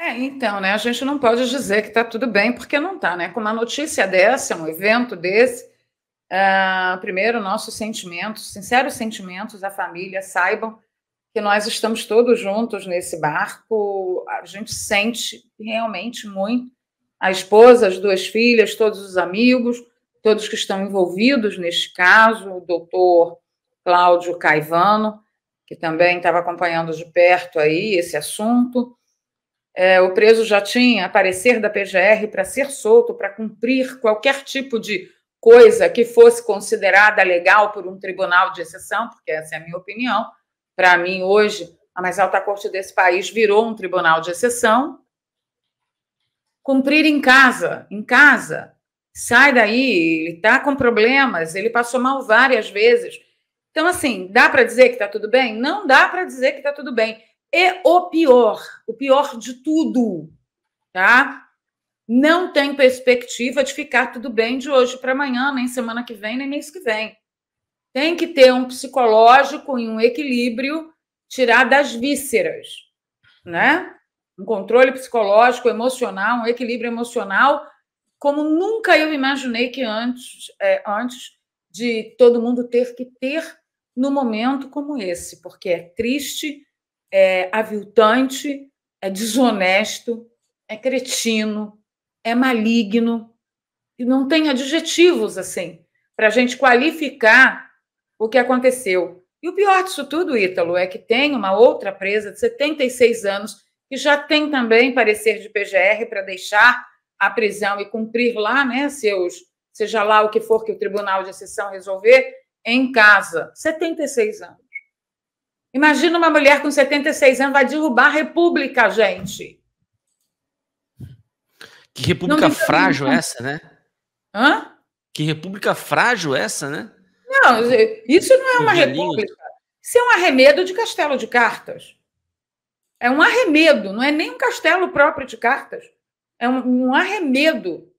É, então, né? A gente não pode dizer que está tudo bem, porque não está, né? Com uma notícia dessa, um evento desse, uh, primeiro, nossos sentimentos, sinceros sentimentos, a família, saibam que nós estamos todos juntos nesse barco, a gente sente realmente muito. A esposa, as duas filhas, todos os amigos, todos que estão envolvidos neste caso, o doutor Cláudio Caivano, que também estava acompanhando de perto aí esse assunto, é, o preso já tinha aparecer da PGR para ser solto, para cumprir qualquer tipo de coisa que fosse considerada legal por um tribunal de exceção, porque essa é a minha opinião. Para mim, hoje, a mais alta corte desse país virou um tribunal de exceção. Cumprir em casa, em casa. Sai daí, ele está com problemas, ele passou mal várias vezes. Então, assim, dá para dizer que está tudo bem? Não dá para dizer que está tudo bem. E o pior, o pior de tudo, tá? Não tem perspectiva de ficar tudo bem de hoje para amanhã, nem semana que vem, nem mês que vem. Tem que ter um psicológico e um equilíbrio, tirar das vísceras, né? Um controle psicológico, emocional, um equilíbrio emocional, como nunca eu imaginei que antes, é, antes de todo mundo ter que ter no momento como esse, porque é triste é aviltante, é desonesto, é cretino, é maligno, e não tem adjetivos assim para a gente qualificar o que aconteceu. E o pior disso tudo, Ítalo, é que tem uma outra presa de 76 anos que já tem também parecer de PGR para deixar a prisão e cumprir lá, né, seus, seja lá o que for que o Tribunal de Exceção resolver, em casa. 76 anos. Imagina uma mulher com 76 anos vai derrubar a República, gente. Que república frágil não. É essa, né? Hã? Que república frágil é essa, né? Não, isso não é uma república. Isso é um arremedo de castelo de cartas. É um arremedo, não é nem um castelo próprio de cartas. É um, um arremedo.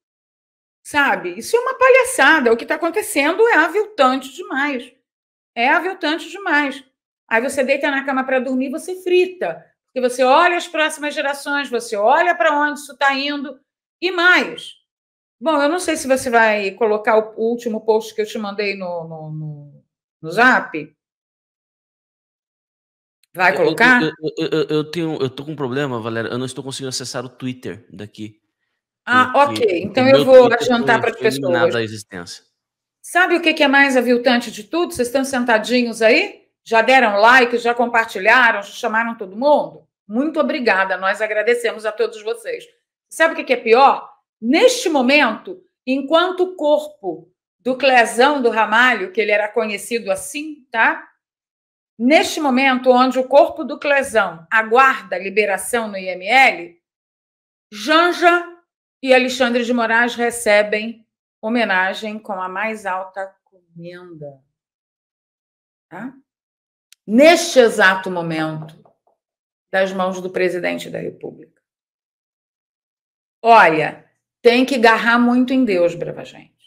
Sabe? Isso é uma palhaçada. O que está acontecendo é aviltante demais. É aviltante demais. Aí você deita na cama para dormir, você frita, porque você olha as próximas gerações, você olha para onde isso está indo e mais. Bom, eu não sei se você vai colocar o último post que eu te mandei no, no, no, no Zap. Vai colocar? Eu, eu, eu, eu, tenho, eu tô com um problema, Valéria. Eu não estou conseguindo acessar o Twitter daqui. Ah, ok. Então eu vou Twitter adiantar para as pessoas. Nada da existência. Sabe o que é mais aviltante de tudo? Vocês estão sentadinhos aí? Já deram like, já compartilharam, já chamaram todo mundo? Muito obrigada, nós agradecemos a todos vocês. Sabe o que é pior? Neste momento, enquanto o corpo do Clezão do Ramalho, que ele era conhecido assim, tá? Neste momento, onde o corpo do Clezão aguarda liberação no IML, Janja e Alexandre de Moraes recebem homenagem com a mais alta comenda. Tá? neste exato momento, das mãos do presidente da República. Olha, tem que agarrar muito em Deus, brava gente.